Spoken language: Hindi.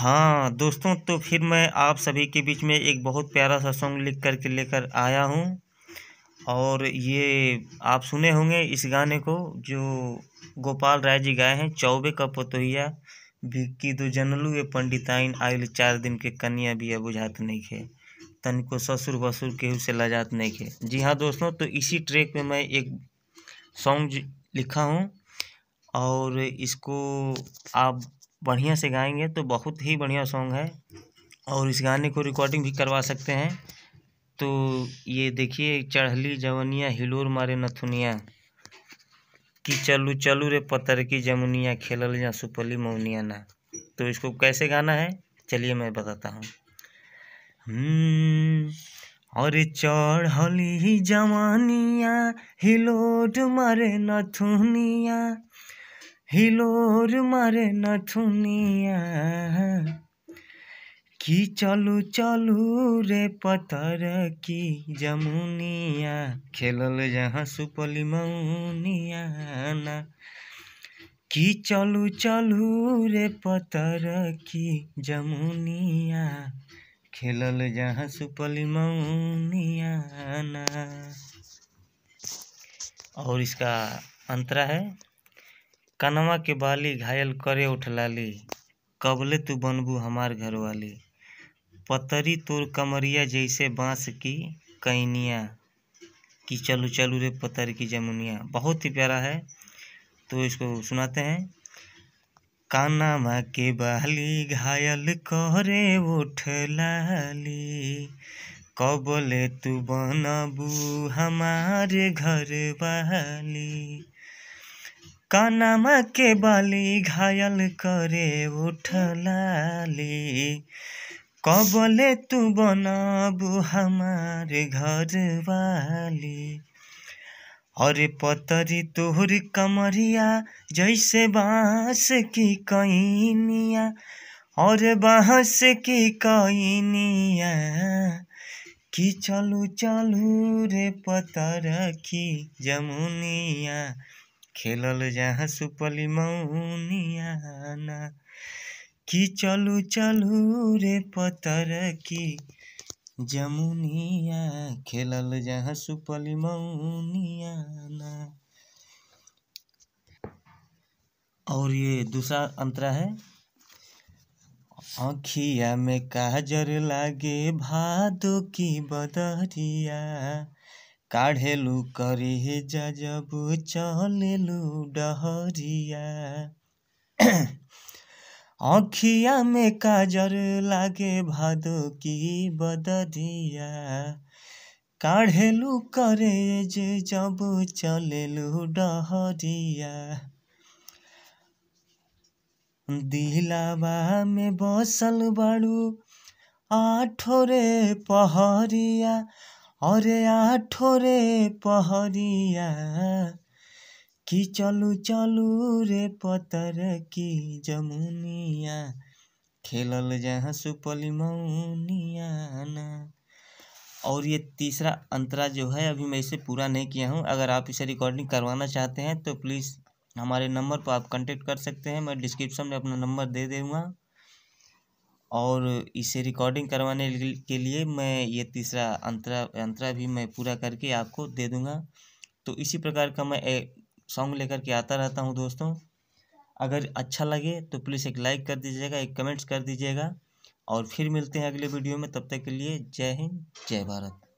हाँ दोस्तों तो फिर मैं आप सभी के बीच में एक बहुत प्यारा सा सॉन्ग लिख कर के लेकर आया हूँ और ये आप सुने होंगे इस गाने को जो गोपाल राय जी गाए हैं चौबे का पतोहिया बिक्की दो जनलू ये पंडिताइन आयल चार दिन के कन्या भी बुझात नहीं खे तन को ससुर वसुर केहू से लजात नहीं खे जी हाँ दोस्तों तो इसी ट्रैक पे मैं एक सॉन्ग लिखा हूँ और इसको आप बढ़िया से गाएंगे तो बहुत ही बढ़िया सॉन्ग है और इस गाने को रिकॉर्डिंग भी करवा सकते हैं तो ये देखिए चढ़ली जवनिया हिलोर मारे नथुनिया कि चलू चलू रे पतर की जमुनिया खेलल या सुपली मौनिया ना तो इसको कैसे गाना है चलिए मैं बताता हूँ अरे हम्म, चढ़ली जवानिया हिलोट मारे नथुनिया हिलोर মারে নথুনিয়া कि চলু চলু रे पतर কি जमुनिया खेलल जहाँ सुपली मऊनिया ना কি চলু रे पतर की जमुनिया खेलल जहाँ सुपली मऊनिया और इसका अंतरा है कनवा के बाली घायल करे उठलाली कबले तू बनबू हमार वाली पतरी तोर कमरिया जैसे बाँस की कैनिया कि चलू चलू रे पतर की जमुनिया बहुत ही प्यारा है तो इसको सुनाते हैं कानवा के बाली घायल करे ली कबले तू बनबू हमारे घर वाली कनामा के बाली घायल करे उठलाली कबले तु बनाबु हमार घर वाली अरे पतरी तोहर कमरिया जैसे बाँस की कैनिया और बाँस की कईनिया कि चलू चलू रे पतर की जमुनिया खेलल जहाँ सुपली मौनिया कि चलू चलू रे पतर की जमुनिया खेलल जहाँ सुपली मौनिया ना और ये दूसरा अंतरा है अखिया में काजर लागे भादो की बदरिया काढ़ेलु करी जजब चलेलु डहरिया अखिया में काजर लागे भादो की बदरिया काढ़ेलु करे जे जब चलेलु डहरिया दिलावा में बसल बाड़ू आठोरे पहरिया अरे आठो रे पहरिया कि चलू चलू रे पतर की जमुनिया खेलल जहाँ सुपली मौनिया न और ये तीसरा अंतरा जो है अभी मैं इसे पूरा नहीं किया हूँ अगर आप इसे रिकॉर्डिंग करवाना चाहते हैं तो प्लीज़ हमारे नंबर पर आप कांटेक्ट कर सकते हैं मैं डिस्क्रिप्शन में अपना नंबर दे दूँगा और इसे रिकॉर्डिंग करवाने के लिए मैं ये तीसरा अंतरा अंतरा भी मैं पूरा करके आपको दे दूँगा तो इसी प्रकार का मैं सॉन्ग लेकर के आता रहता हूँ दोस्तों अगर अच्छा लगे तो प्लीज़ एक लाइक कर दीजिएगा एक कमेंट्स कर दीजिएगा और फिर मिलते हैं अगले वीडियो में तब तक के लिए जय हिंद जय भारत